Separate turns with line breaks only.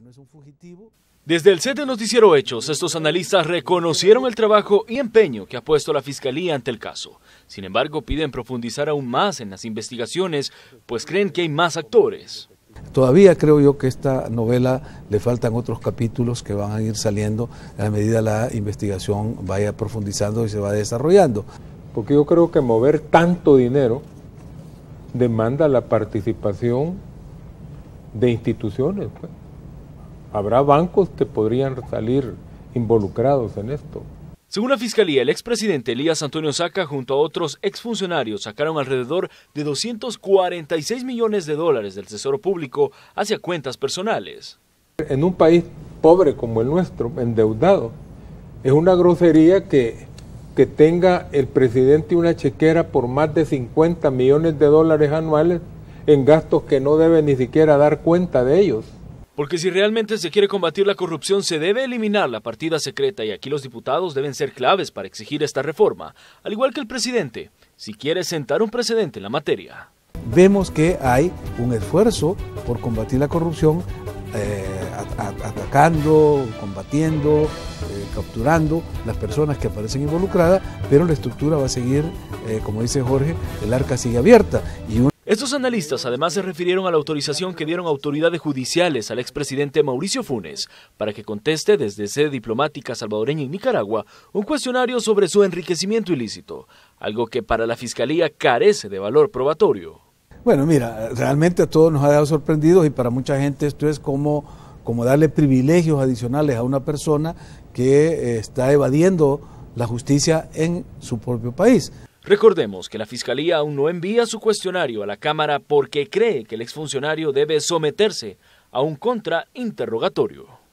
no es un fugitivo.
Desde el set de Noticiero Hechos, estos analistas reconocieron el trabajo y empeño que ha puesto la Fiscalía ante el caso. Sin embargo, piden profundizar aún más en las investigaciones, pues creen que hay más actores.
Todavía creo yo que esta novela le faltan otros capítulos que van a ir saliendo a medida la investigación
vaya profundizando y se va desarrollando. Porque yo creo que mover tanto dinero demanda la participación de instituciones. Pues habrá bancos que podrían salir involucrados en esto.
Según la Fiscalía, el expresidente Elías Antonio Saca junto a otros exfuncionarios sacaron alrededor de 246 millones de dólares del Tesoro Público hacia cuentas personales.
En un país pobre como el nuestro, endeudado, es una grosería que, que tenga el presidente una chequera por más de 50 millones de dólares anuales en gastos que no debe ni siquiera dar cuenta de ellos.
Porque si realmente se quiere combatir la corrupción, se debe eliminar la partida secreta y aquí los diputados deben ser claves para exigir esta reforma, al igual que el presidente, si quiere sentar un precedente en la materia.
Vemos que hay un esfuerzo por combatir la corrupción, eh, atacando, combatiendo, eh, capturando las personas que aparecen involucradas, pero la estructura va a seguir, eh, como dice Jorge, el arca sigue abierta.
Y estos analistas además se refirieron a la autorización que dieron autoridades judiciales al expresidente Mauricio Funes para que conteste desde sede diplomática salvadoreña en Nicaragua un cuestionario sobre su enriquecimiento ilícito, algo que para la Fiscalía carece de valor probatorio.
Bueno, mira, realmente a todos nos ha dado sorprendidos y para mucha gente esto es como, como darle privilegios adicionales a una persona que eh, está evadiendo la justicia en su propio país.
Recordemos que la Fiscalía aún no envía su cuestionario a la Cámara porque cree que el exfuncionario debe someterse a un contrainterrogatorio.